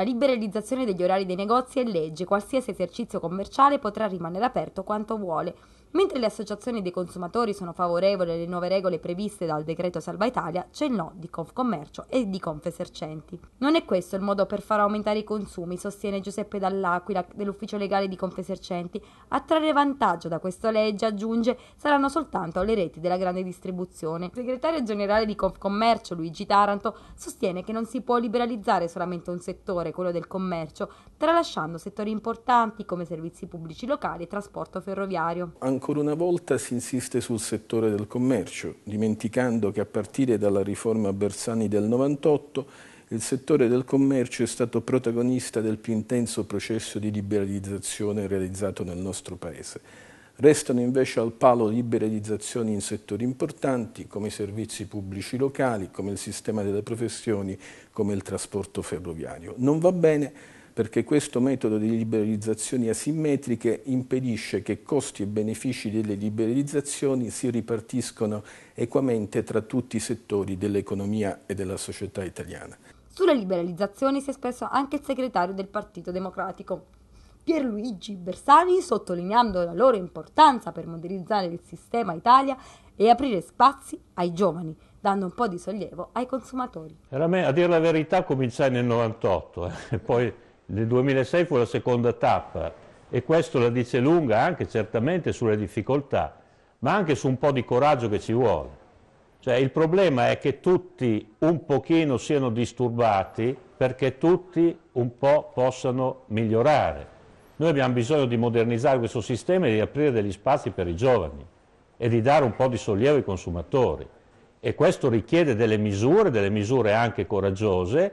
La liberalizzazione degli orari dei negozi è legge, qualsiasi esercizio commerciale potrà rimanere aperto quanto vuole. Mentre le associazioni dei consumatori sono favorevoli alle nuove regole previste dal decreto Salva Italia, c'è il no di Confcommercio e di Confesercenti. Non è questo il modo per far aumentare i consumi, sostiene Giuseppe Dall'Aquila dell'ufficio legale di Confesercenti. A trarre vantaggio da questa legge, aggiunge, saranno soltanto le reti della grande distribuzione. Il segretario generale di Confcommercio, Luigi Taranto, sostiene che non si può liberalizzare solamente un settore, quello del commercio, tralasciando settori importanti come servizi pubblici locali e trasporto ferroviario ancora una volta si insiste sul settore del commercio, dimenticando che a partire dalla riforma Bersani del 98 il settore del commercio è stato protagonista del più intenso processo di liberalizzazione realizzato nel nostro Paese. Restano invece al palo liberalizzazioni in settori importanti come i servizi pubblici locali, come il sistema delle professioni, come il trasporto ferroviario. Non va bene perché questo metodo di liberalizzazioni asimmetriche impedisce che costi e benefici delle liberalizzazioni si ripartiscono equamente tra tutti i settori dell'economia e della società italiana. Sulle liberalizzazioni si è espresso anche il segretario del Partito Democratico, Pierluigi Bersani, sottolineando la loro importanza per modernizzare il sistema Italia e aprire spazi ai giovani, dando un po' di sollievo ai consumatori. Era me, a dire la verità, cominciai nel 98, eh, poi nel 2006 fu la seconda tappa e questo la dice lunga anche certamente sulle difficoltà, ma anche su un po' di coraggio che ci vuole. Cioè il problema è che tutti un pochino siano disturbati perché tutti un po' possano migliorare. Noi abbiamo bisogno di modernizzare questo sistema e di aprire degli spazi per i giovani e di dare un po' di sollievo ai consumatori. E questo richiede delle misure, delle misure anche coraggiose,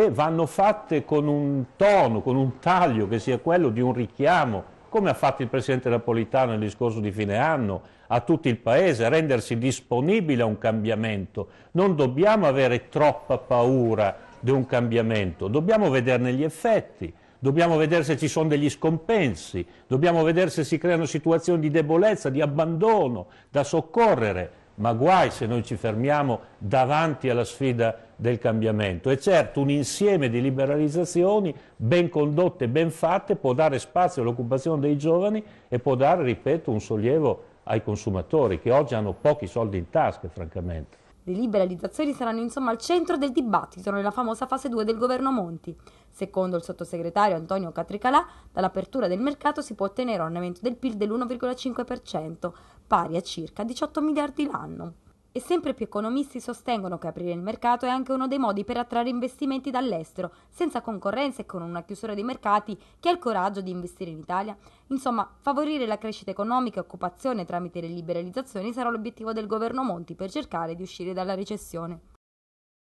che vanno fatte con un tono, con un taglio che sia quello di un richiamo, come ha fatto il Presidente Napolitano nel discorso di fine anno, a tutto il Paese, a rendersi disponibile a un cambiamento. Non dobbiamo avere troppa paura di un cambiamento, dobbiamo vederne gli effetti, dobbiamo vedere se ci sono degli scompensi, dobbiamo vedere se si creano situazioni di debolezza, di abbandono da soccorrere, ma guai se noi ci fermiamo davanti alla sfida del cambiamento. E certo un insieme di liberalizzazioni ben condotte, ben fatte, può dare spazio all'occupazione dei giovani e può dare, ripeto, un sollievo ai consumatori che oggi hanno pochi soldi in tasca, francamente. Le liberalizzazioni saranno insomma al centro del dibattito nella famosa fase 2 del governo Monti. Secondo il sottosegretario Antonio Catricalà, dall'apertura del mercato si può ottenere un aumento del PIL dell'1,5%, pari a circa 18 miliardi l'anno e sempre più economisti sostengono che aprire il mercato è anche uno dei modi per attrarre investimenti dall'estero, senza concorrenza e con una chiusura dei mercati chi ha il coraggio di investire in Italia. Insomma, favorire la crescita economica e occupazione tramite le liberalizzazioni sarà l'obiettivo del governo Monti per cercare di uscire dalla recessione.